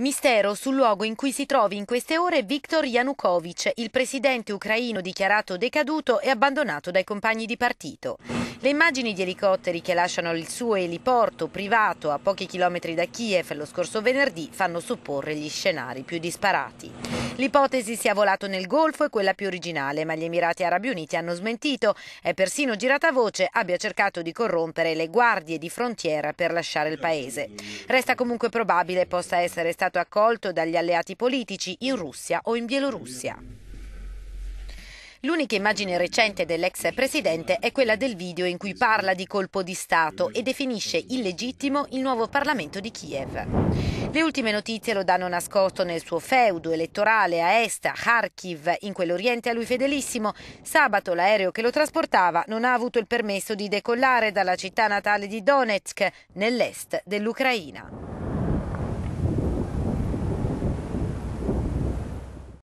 Mistero sul luogo in cui si trovi in queste ore Viktor Yanukovych, il presidente ucraino dichiarato decaduto e abbandonato dai compagni di partito. Le immagini di elicotteri che lasciano il suo eliporto privato a pochi chilometri da Kiev lo scorso venerdì fanno supporre gli scenari più disparati. L'ipotesi sia volato nel Golfo è quella più originale, ma gli Emirati Arabi Uniti hanno smentito e persino girata voce abbia cercato di corrompere le guardie di frontiera per lasciare il paese. Resta comunque probabile possa essere stato stato accolto dagli alleati politici in Russia o in Bielorussia. L'unica immagine recente dell'ex presidente è quella del video in cui parla di colpo di Stato e definisce illegittimo il nuovo Parlamento di Kiev. Le ultime notizie lo danno nascosto nel suo feudo elettorale a est, a Kharkiv, in quell'oriente a lui fedelissimo. Sabato l'aereo che lo trasportava non ha avuto il permesso di decollare dalla città natale di Donetsk, nell'est dell'Ucraina.